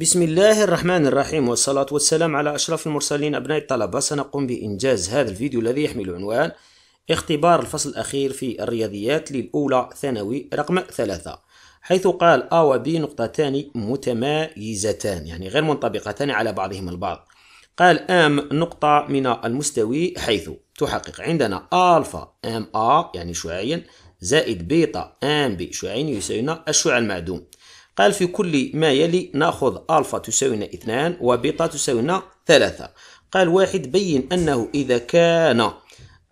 بسم الله الرحمن الرحيم والصلاة والسلام على أشرف المرسلين أبناء الطلبة سنقوم بإنجاز هذا الفيديو الذي يحمل عنوان اختبار الفصل الأخير في الرياضيات للأولى ثانوي رقم ثلاثة حيث قال أ و ب نقطتان متمايزتان يعني غير منطبقتان على بعضهما البعض قال أم نقطة من المستوي حيث تحقق عندنا ألفا أم أ يعني شعاعيا زائد بيتا أم بي شعاعيا يساوينا الشعاع المعدوم قال في كل ما يلي ناخذ ألفا تساوينا اثنان وبيتا تساوينا ثلاثة قال واحد بين أنه إذا كان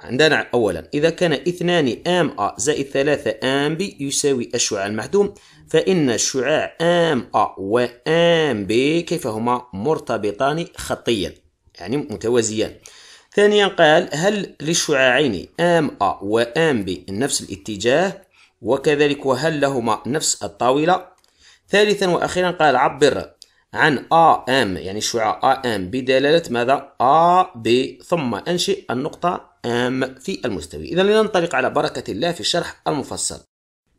عندنا أولا إذا كان اثنان آم أ زائد ثلاثة آم بي يساوي الشعاع المحدوم فإن الشعاع آم أ وآم بي كيف هما مرتبطان خطيا يعني متوازيان ثانيا قال هل للشعاعين آم أ وآم بي نفس الاتجاه وكذلك وهل لهما نفس الطاولة ثالثا وأخيرا قال عبر عن آم يعني الشعاع آم بدلالة ماذا آ ب ثم أنشئ النقطة آم في المستوي إذا لننطلق على بركة الله في الشرح المفصل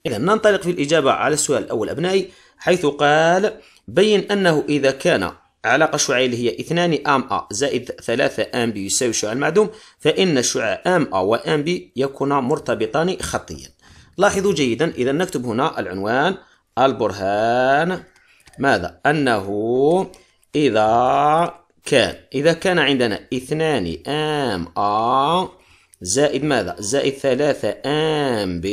إذا ننطلق في الإجابة على السؤال الأول أبنائي حيث قال بين أنه إذا كان علاقة شعاعية اللي هي اثنان آم أ زائد ثلاثة آم بي يساوي الشعاع المعدوم فإن الشعاع آم أ وآم بي يكون مرتبطان خطيا لاحظوا جيدا إذا نكتب هنا العنوان البرهان ماذا أنه إذا كان إذا كان عندنا اثنان أم أ زائد ماذا زائد ثلاثة أم ب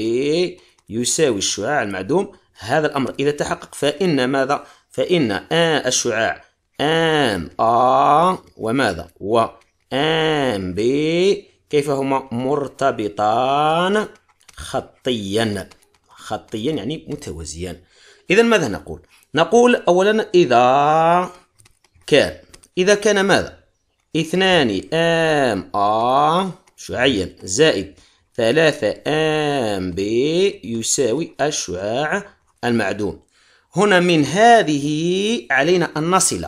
يساوي الشعاع المعدوم هذا الأمر إذا تحقق فإن ماذا فإن آ الشعاع أم أ وماذا و أم ب كيف هما مرتبطان خطيا خطيا يعني متوازيان إذا ماذا نقول؟ نقول أولا إذا كان إذا كان ماذا؟ اثنان آم آ شعاعيا زائد ثلاثة آم ب يساوي الشعاع المعدوم هنا من هذه علينا أن نصل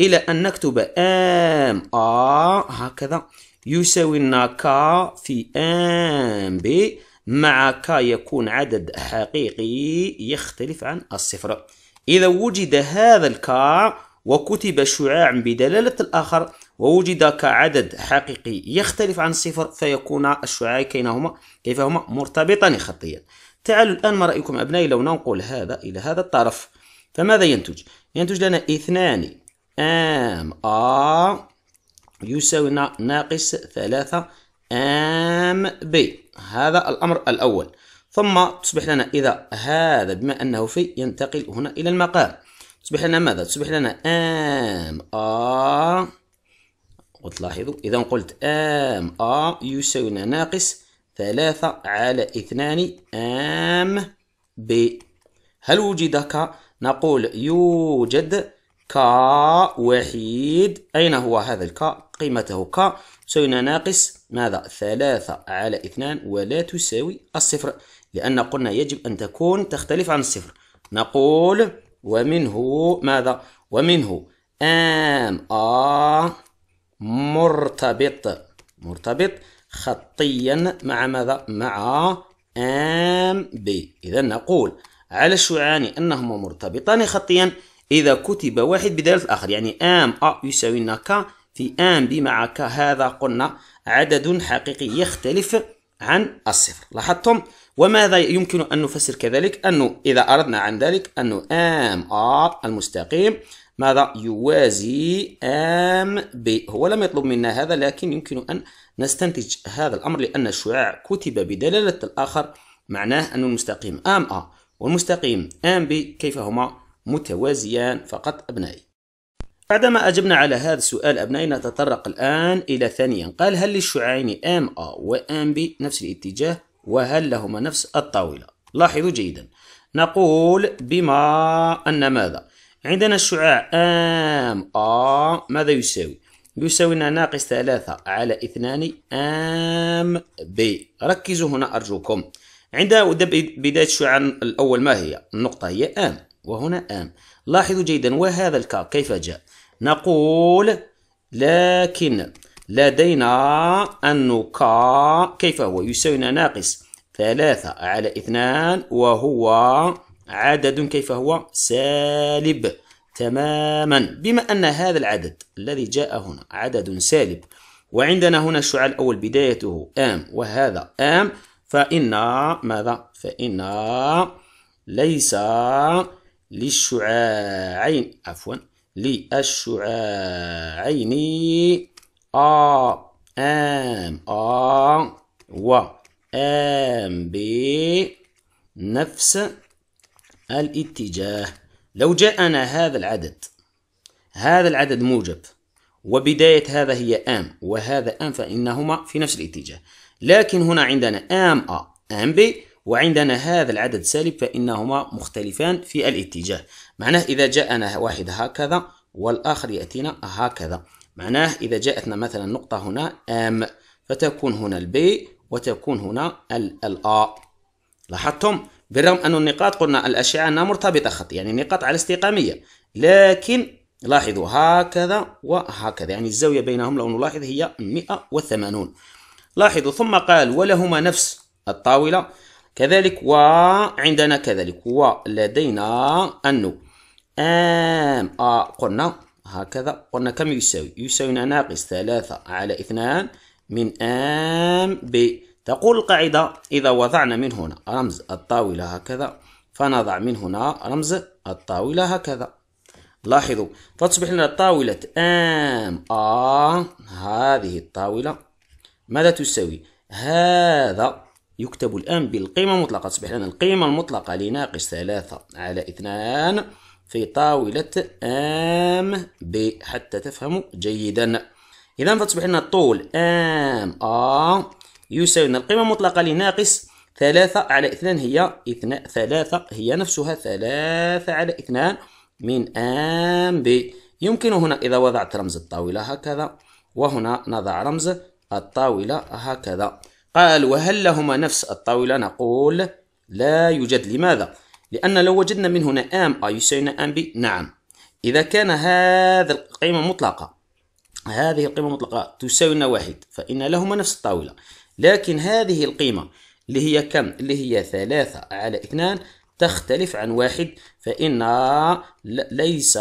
إلى أن نكتب آم آ هكذا يساوي النكا في آم ب مع كا يكون عدد حقيقي يختلف عن الصفر إذا وجد هذا الكا وكتب شعاع بدلالة الآخر ووجد كعدد حقيقي يختلف عن صفر فيكون الشعاع كينهما كيفهما مرتبطان خطيا تعالوا الآن ما رأيكم أبنائي لو ننقل هذا إلى هذا الطرف فماذا ينتج؟ ينتج لنا اثنان ام ا يساوي ناقص ثلاثة ام بي هذا الأمر الأول ثم تصبح لنا إذا هذا بما أنه في ينتقل هنا إلى المقام تصبح لنا ماذا؟ تصبح لنا آم آ وتلاحظوا إذا قلت آم آ يساوينا ناقص ثلاثة على اثنان آم ب هل وجد ك؟ نقول يوجد ك وحيد أين هو هذا الك؟ قيمته ك تساوينا ناقص ماذا ثلاثة على اثنان ولا تساوي الصفر لأن قلنا يجب أن تكون تختلف عن الصفر نقول ومنه ماذا ومنه ام ا مرتبط مرتبط خطيا مع ماذا مع ام بي اذا نقول على الشعان انهما مرتبطان خطيا اذا كتب واحد بداله الاخر يعني ام ا يساوي ك في آن بمع هذا قلنا عدد حقيقي يختلف عن الصفر لاحظتم وماذا يمكن أن نفسر كذلك أنه إذا أردنا عن ذلك أنه آم آر المستقيم ماذا يوازي آم بي هو لم يطلب منا هذا لكن يمكن أن نستنتج هذا الأمر لأن الشعاع كتب بدلالة الآخر معناه أن المستقيم آم آ والمستقيم آم بي كيف هما متوازيان فقط أبنائي بعدما أجبنا على هذا السؤال أبنائي نتطرق الآن إلى ثانيا قال هل للشعاعين أم أ وأم بي نفس الاتجاه وهل لهما نفس الطاولة لاحظوا جيدا نقول بما أن ماذا عندنا الشعاع أم أ ماذا يساوي يساوي ناقص ثلاثة على اثنان أم بي ركزوا هنا أرجوكم عند بداية الشعاع الأول ما هي النقطة هي أم وهنا أم لاحظوا جيدا وهذا الكا كيف جاء نقول لكن لدينا أن ك كيف هو يساوينا ناقص ثلاثة على اثنان وهو عدد كيف هو سالب تماما بما أن هذا العدد الذي جاء هنا عدد سالب وعندنا هنا الشعاع الأول بدايته آم وهذا آم فإن ماذا؟ فإن ليس للشعاعين عفوا للشعاعين آ آم آ و آم ب نفس الاتجاه لو جاءنا هذا العدد هذا العدد موجب وبداية هذا هي آم وهذا آم فإنهما في نفس الاتجاه لكن هنا عندنا آم أ آم ب وعندنا هذا العدد سالب فإنهما مختلفان في الاتجاه معناه إذا جاءنا واحد هكذا والآخر يأتينا هكذا معناه إذا جاءتنا مثلا نقطة هنا أم فتكون هنا البي وتكون هنا الأ لاحظتم بالرغم أن النقاط قلنا الأشعة أنها مرتبطة خط يعني نقاط على استقامية لكن لاحظوا هكذا وهكذا يعني الزاوية بينهم لو نلاحظ هي 180 لاحظوا ثم قال ولهما نفس الطاولة كذلك وعندنا كذلك ولدينا النو آم آه قلنا هكذا قلنا كم يساوي يساوينا ناقص ثلاثة على اثنان من آم ب تقول القاعدة إذا وضعنا من هنا رمز الطاولة هكذا فنضع من هنا رمز الطاولة هكذا لاحظوا فتصبح لنا طاولة آم آ آه، هذه الطاولة ماذا تساوي هذا يكتب الآن بالقيمة المطلقة تصبح لنا القيمة المطلقة لناقص ثلاثة على اثنان في طاولة أم بي حتى تفهموا جيدا إذا فتصبح لنا الطول أم آ يساوي القيمة المطلقة لناقص ثلاثة على اثنان هي اثنان ثلاثة هي نفسها ثلاثة على اثنان من أم بي يمكن هنا إذا وضعت رمز الطاولة هكذا وهنا نضع رمز الطاولة هكذا قال وهل لهما نفس الطاولة نقول لا يوجد لماذا؟ لأن لو وجدنا من هنا ام أي آه، يساوي ام بي نعم إذا كان هذا القيمة مطلقة هذه القيمة مطلقة تساوي لنا واحد فإن لهما نفس الطاولة لكن هذه القيمة اللي هي كم اللي هي ثلاثة على اثنان تختلف عن واحد فإن ليس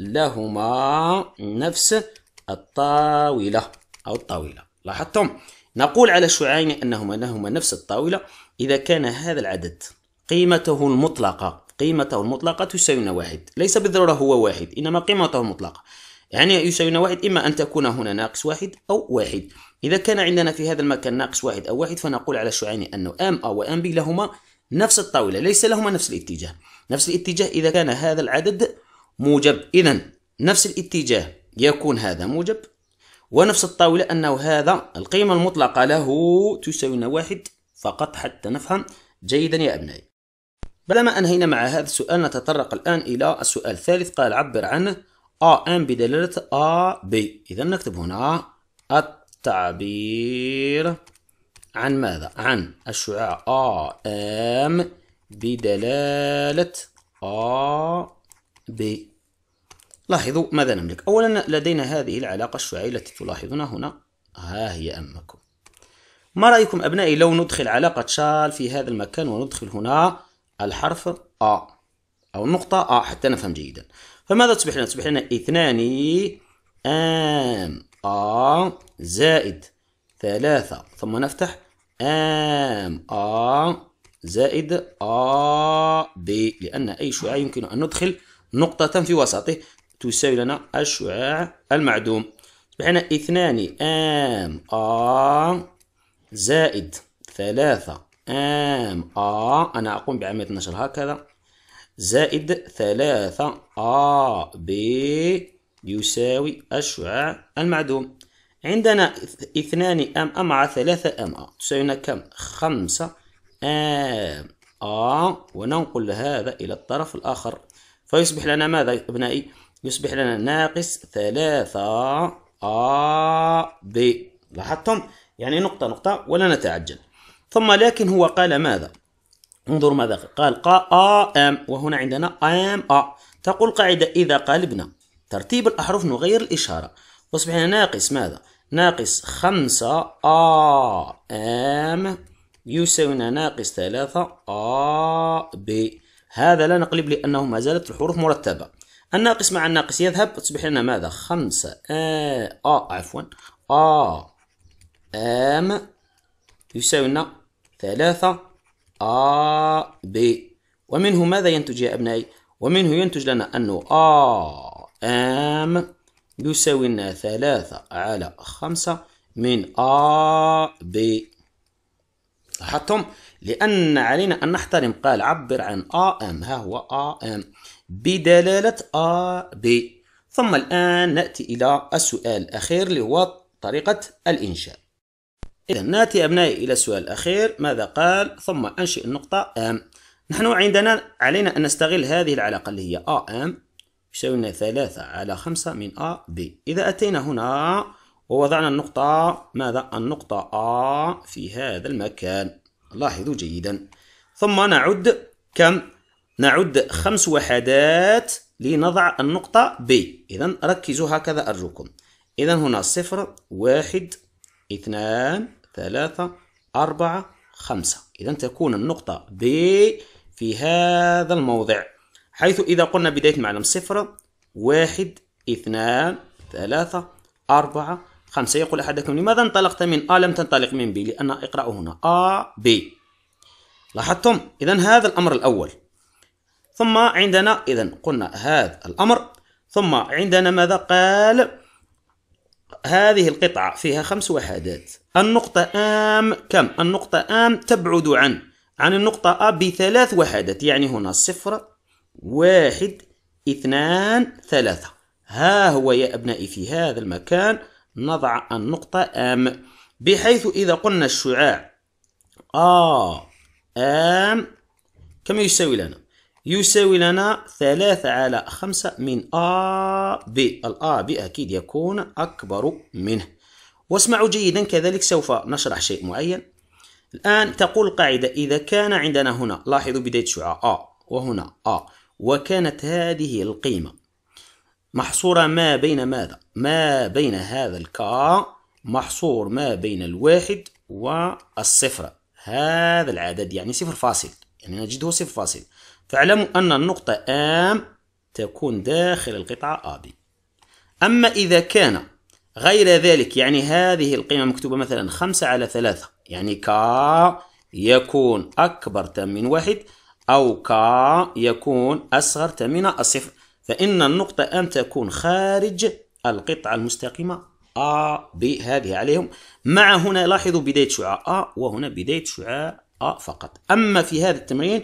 لهما نفس الطاولة أو الطاولة لاحظتم نقول على شعاعين أنهما لهما نفس الطاولة إذا كان هذا العدد قيمته المطلقة قيمته المطلقة تساوي واحد ليس بالضرورة هو واحد إنما قيمته المطلقة يعني يساوي واحد إما أن تكون هنا ناقص واحد أو واحد إذا كان عندنا في هذا المكان ناقص واحد أو واحد فنقول على الشعاع أنه أم أو أم بي لهما نفس الطاولة ليس لهما نفس الاتجاه نفس الاتجاه إذا كان هذا العدد موجب إذا نفس الاتجاه يكون هذا موجب ونفس الطاولة أنه هذا القيمة المطلقة له تساوي واحد فقط حتى نفهم جيدا يا أبنائي بعدما أنهينا مع هذا السؤال نتطرق الآن إلى السؤال الثالث قال عبر عن أم بدلالة AB إذا نكتب هنا التعبير عن ماذا؟ عن الشعاع أم بدلالة AB لاحظوا ماذا نملك أولا لدينا هذه العلاقة الشعاعية التي تلاحظونها هنا ها هي أمكم ما رأيكم أبنائي لو ندخل علاقة شال في هذا المكان وندخل هنا الحرف أ أو النقطة أ حتى نفهم جيدا فماذا تصبح لنا؟ تصبح لنا اثنان آم أ زائد ثلاثة ثم نفتح آم أ زائد أ ب لأن أي شعاع يمكن أن ندخل نقطة في وسطه تساوي لنا الشعاع المعدوم تصبح لنا اثنان آم أ زائد ثلاثة ام ا انا اقوم بعمليه النشر هكذا زائد ثلاثة ا ب يساوي الشعاع المعدوم عندنا اثنان ام ا مع ثلاثة ام ا تساوينا كم خمسة ام ا وننقل هذا الى الطرف الاخر فيصبح لنا ماذا ابنائي يصبح لنا ناقص ثلاثة ا ب لاحظتم يعني نقطة نقطة ولا نتعجل ثم لكن هو قال ماذا انظر ماذا قال قا آ آم وهنا عندنا آم آ تقول قاعدة إذا قلبنا ترتيب الأحرف نغير الإشارة وأصبحنا ناقص ماذا ناقص خمسة آ آم يساوينا ناقص ثلاثة آ ب هذا لا نقلب لأنه ما زالت الحروف مرتبة الناقص مع الناقص يذهب تصبح لنا ماذا خمسة آ آ عفوا آ آم يساوينا ثلاثة آ ب ومنه ماذا ينتج يا أبنائي؟ ومنه ينتج لنا أنه آ آم يساوي لنا ثلاثة على خمسة من آ ب لاحظتم؟ لأن علينا أن نحترم قال عبر عن آ آم ها هو آ آم بدلالة آ ب ثم الآن نأتي إلى السؤال الأخير اللي هو طريقة الإنشاء إذا ناتي أبنائي إلى السؤال الأخير ماذا قال ثم أنشئ النقطة أم نحن عندنا علينا أن نستغل هذه العلاقة اللي هي أ أم يساوي لنا ثلاثة على خمسة من أ بي إذا أتينا هنا ووضعنا النقطة ماذا النقطة أ في هذا المكان لاحظوا جيدا ثم نعد كم نعد خمس وحدات لنضع النقطة ب إذا ركزوا هكذا أرجوكم إذا هنا صفر واحد اثنان ثلاثة أربعة خمسة إذا تكون النقطة B في هذا الموضع حيث إذا قلنا بداية معلم صفر واحد اثنان ثلاثة أربعة خمسة يقول أحدكم لماذا انطلقت من A لم تنطلق من B لأن اقرأ هنا A B لاحظتم إذا هذا الأمر الأول ثم عندنا إذا قلنا هذا الأمر ثم عندنا ماذا قال هذه القطعة فيها خمس وحدات النقطة آم كم؟ النقطة آم تبعد عن عن النقطة أ بثلاث وحدات يعني هنا صفر واحد اثنان ثلاثة ها هو يا أبنائي في هذا المكان نضع النقطة آم بحيث إذا قلنا الشعاع آ آم كم يساوي لنا؟ يساوي لنا ثلاثة على خمسة من أ ب الأ ب أكيد يكون أكبر منه واسمعوا جيدا كذلك سوف نشرح شيء معين الآن تقول القاعدة إذا كان عندنا هنا لاحظوا بداية شعاع أ وهنا أ وكانت هذه القيمة محصورة ما بين ماذا؟ ما بين هذا الكا محصور ما بين الواحد والصفر هذا العدد يعني صفر فاصل يعني نجده صفر فاصل فاعلموا أن النقطة أم تكون داخل القطعة AB أما إذا كان غير ذلك يعني هذه القيمة مكتوبة مثلا خمسة على ثلاثة يعني كا يكون أكبر من واحد أو كا يكون أصغر من الصفر فإن النقطة M تكون خارج القطعة المستقيمة A B هذه عليهم مع هنا لاحظوا بداية شعاع A وهنا بداية شعاع A فقط أما في هذا التمرين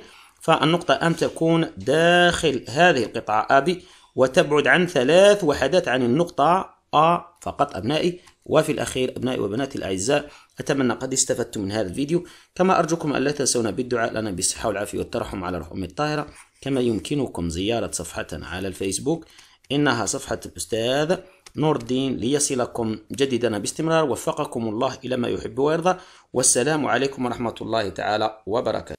فالنقطة أن تكون داخل هذه القطعة أبي وتبعد عن ثلاث وحدات عن النقطة أ فقط أبنائي وفي الأخير أبنائي وبناتي الأعزاء أتمنى قد استفدتم من هذا الفيديو كما أرجوكم ألا تنسونا بالدعاء لنا بالصحة والعافية والترحم على روح أمي الطاهرة كما يمكنكم زيارة صفحتنا على الفيسبوك إنها صفحة الأستاذ نور الدين ليصلكم جديدنا باستمرار وفقكم الله إلى ما يحب ويرضى والسلام عليكم ورحمة الله تعالى وبركاته